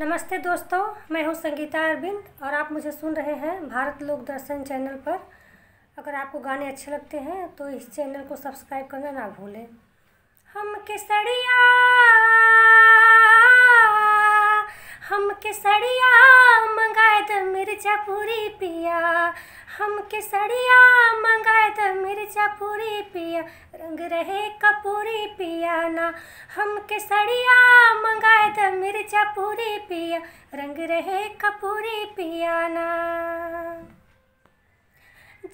नमस्ते दोस्तों मैं हूँ संगीता अरविंद और आप मुझे सुन रहे हैं भारत लोक दर्शन चैनल पर अगर आपको गाने अच्छे लगते हैं तो इस चैनल को सब्सक्राइब करना ना भूलें हम सड़िया हम केसरिया मंगाए तो मिर्जापुरी पिया हम केसरिया मंग जयपुरी पिया रंग रहे कपूरी पिया ना हमके सड़िया मंगाए द पूरी पिया रंग रहे कपूरी पिया ना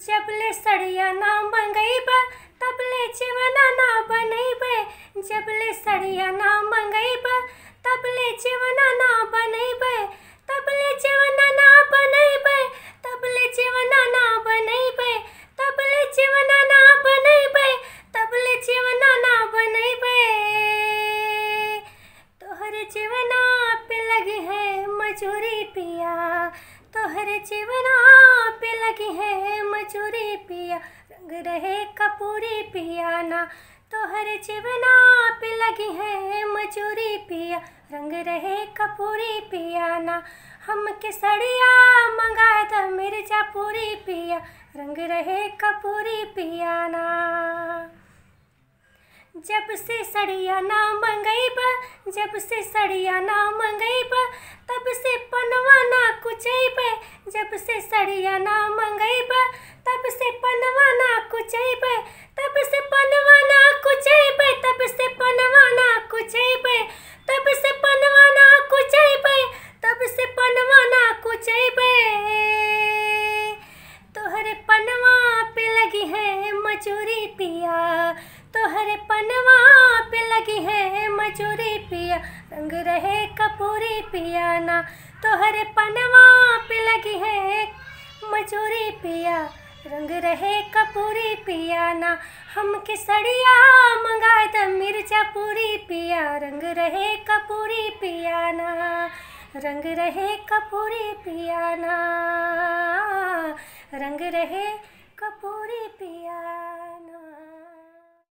जब ले सड़िया ना मंगई बा तब ले जीवना ना बनई बे जब ले सड़िया ना मंगई बा तब ले जीवना ना बनई बे तब ले जीवन जीवना पे लगी है मजूरी पिया तोहर जीवना पे लगी है मजूरी पिया रंग रहे कपूरी पिया ना तोहर जीवना पे लगी है मजूरी पिया रंग रहे कपूरी पिया ना हम के सड़िया मंगा तो मिर्जा पूरी पिया रंग रहे कपूरी पिया ना जब से सड़िया ना मंगई बा जब से सड़िया ना मंगई मजूरी पिया तो तोहरे पनवा पे लगी है मजूरी पिया रंग रहे कपूरी पिया ना तो तोहरे पनवा पे लगी है मजूरी पिया रंग रहे कपूरी पिया ना हम के सड़िया मंगाए त मिर्चा पूरी पिया रंग रहे कपूरी पिया ना रंग रहे कपूरी पिया ना रंग रहे কাপড়ে পেয়া